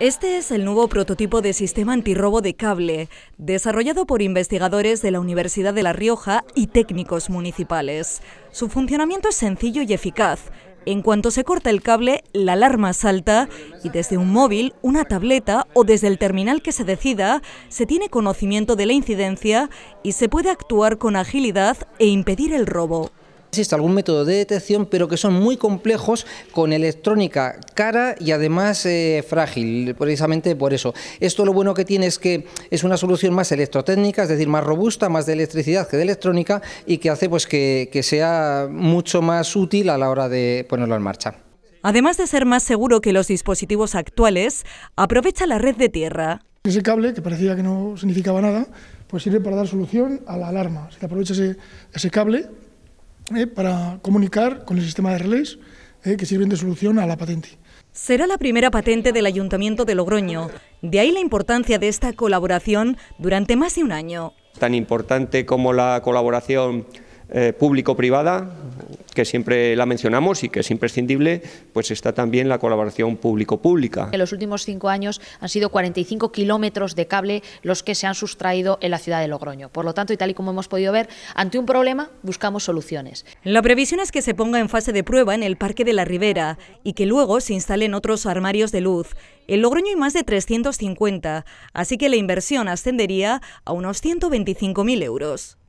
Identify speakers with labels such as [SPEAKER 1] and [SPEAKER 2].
[SPEAKER 1] Este es el nuevo prototipo de sistema antirrobo de cable, desarrollado por investigadores de la Universidad de La Rioja y técnicos municipales. Su funcionamiento es sencillo y eficaz. En cuanto se corta el cable, la alarma salta y desde un móvil, una tableta o desde el terminal que se decida, se tiene conocimiento de la incidencia
[SPEAKER 2] y se puede actuar con agilidad e impedir el robo. Existe algún método de detección, pero que son muy complejos con electrónica cara y además eh, frágil, precisamente por eso. Esto lo bueno que tiene es que es una solución más electrotécnica, es decir, más robusta, más de electricidad que de electrónica y que hace pues que, sea mucho más útil a la hora de ponerlo en marcha.
[SPEAKER 1] Además de ser más seguro que los dispositivos actuales, aprovecha la red de tierra.
[SPEAKER 3] Ese cable, que parecía que no significaba nada, pues sirve para dar solución a la alarma. Si aprovechas ese cable, eh, para comunicar con el sistema de relés eh, que sirven de solución a la patente.
[SPEAKER 1] Será la primera patente del Ayuntamiento de Logroño, de ahí la importancia de esta colaboración durante más de un año.
[SPEAKER 4] Tan importante como la colaboración eh, público-privada, que siempre la mencionamos y que es imprescindible, pues está también la colaboración público-pública.
[SPEAKER 5] En los últimos cinco años han sido 45 kilómetros de cable los que se han sustraído en la ciudad de Logroño. Por lo tanto, y tal y como hemos podido ver, ante un problema buscamos soluciones. La previsión es que se
[SPEAKER 1] ponga en fase de prueba en el Parque de la Ribera y que luego se instalen otros armarios de luz. En Logroño hay más de 350, así que la inversión ascendería a unos 125.000 euros.